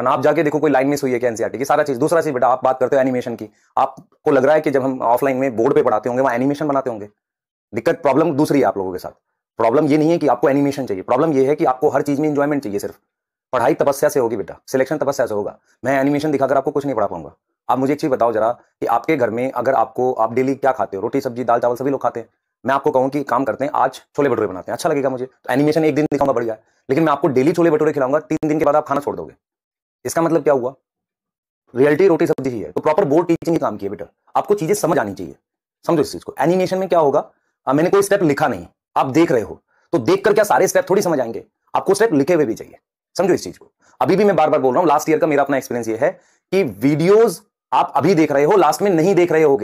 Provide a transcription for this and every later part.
है ना आप जाके देखो कोई लाइन मिस हुई है क्या एनसीआरटी e की सारा चीज दूसरा चीज बेटा आप बात करते हो एनिमेशन की आपको लग रहा है कि जब हम ऑफलाइन में बोर्ड पे पढ़ाते होंगे वहाँ एनिमेशन बनाते होंगे दिक्कत प्रॉब्लम दूसरी है आप लोगों के साथ प्रॉब्लम ये नहीं है कि आपको एनिमेशन चाहिए प्रॉब्लम ये है कि आपको हर चीज में इंजॉयमेंट चाहिए सिर्फ पढ़ाई तपस्या से होगी बेटा सिलेक्शन तपस्या से होगा मैं एनिमेशन दिखाकर आपको कुछ नहीं पढ़ा पाऊंगा आप मुझे एक चीज बताओ जरा कि आपके घर में अगर आपको आप डेली क्या खाते हो रोटी सब्जी दाल चावल सभी लोग खाते हैं मैं आपको कहूँ कि काम करते हैं आज छोले भटूरे बनाते हैं अच्छा लगेगा मुझे तो एनिमेशन एक दिन दिखाऊंगा बढ़िया लेकिन मैं आपको डेली छोले भटूरे खिलाऊंगा तीन दिन के बाद आप खाना छोड़ दोगे इसका मतलब क्या हुआ रियलिटी रोटी सब्जी ही है तो प्रॉपर बोर्ड टीचिंग ही काम किया बेटा आपको चीजें समझ आनी चाहिए समझो इस चीज को एनिमेशन में क्या होगा आ, हाँ, मैंने कोई स्टेप लिखा नहीं आप देख रहे हो तो देख कर क्या सारे स्टेप थोड़ी समझ आएंगे आपको स्टेप लिखे हुए भी चाहिए समझो इस चीज को अभी भी मैं बार बार बोल रहा हूँ लास्ट ईयर का मेरा अपना एक्सपीरियंस ये है कि वीडियोज आप अभी देख रहे हो लास्ट में नहीं देख रहे हो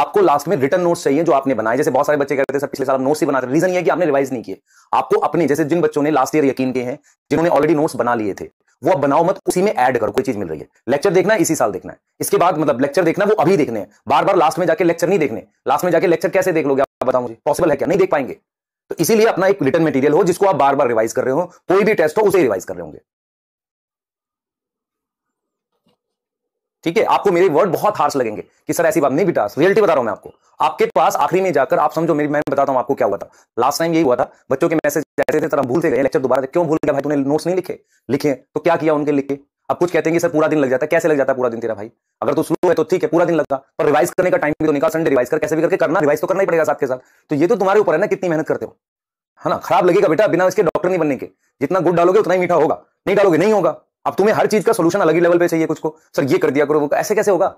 आपको लास्ट में रिटर्न नोट्स चाहिए जो आपने बनाए जैसे बहुत सारे बच्चे कहते हैं पिछले साल नोट्स ही बनाते रीजन ये कि आपने रिवाइज नहीं किए आपको अपने जैसे जिन बच्चों ने लास्ट ईयर यकीन किए हैं जिन्होंने ऑलरेडी नोट्स बना लिए थे वो अब बनाओ मत उसी में ऐड करो कोई चीज मिल रही है लेक्चर देखना है इसी साल देखना है इसके बाद मतलब लेक्चर देखना वो अभी देखने हैं बार बार लास्ट में जाके लेक्चर नहीं देखने लास्ट में जाके लेक्चर कैसे देख लोगे आप बताओ मुझे पॉसिबल है क्या नहीं देख पाएंगे तो इसीलिए अपना एक रिटर्न मटेरियल हो जिसको आप बार बार रिवाइज कर रहे हो कोई भी टेस्ट हो उसे रिवाइज कर रहे होंगे ठीक है आपको मेरे वर्ड बहुत हार्स लगेंगे कि सर ऐसी बात नहीं बेटा रियलिटी बता रहा हूं मैं आपको आपके पास आखिरी में जाकर आप समझो मेरी मैं बताता हूं आपको क्या हुआ था लास्ट टाइम यही हुआ था बच्चों के मैसेज ऐसे थे तरह भूलते गए लेक्चर दोबारा क्यों भूल गया भाई नोट्स नहीं लिखे लिखे तो क्या किया उनके लिखे अब कुछ कहते हैं कि सर पूरा दिन लग जाता है कैसे लग जाता है पूरा दिन तेरा भाई अगर तो स्लो है तो ठीक है पूरा दिन लगा पर रिवाइज करने का टाइम भी तो निकाल संडे रिवाइज कर कैसे भी करके करना रिवाइज तो करना ही पड़ेगा साथ के साथ तो ये तो तुम्हारे ऊपर है ना कितनी मेहनत करते हो है ना खराब लगेगा बेटा बिना इसके डॉक्टर नहीं बनने के जितना गुड़ डालोगे उतना ही मीठा होगा नहीं डालोगे नहीं होगा अब तुम्हें हर चीज का सोल्यूशन अलग ही लेवल पे चाहिए कुछ को सर ये कर दिया करो वो ऐसे कैसे होगा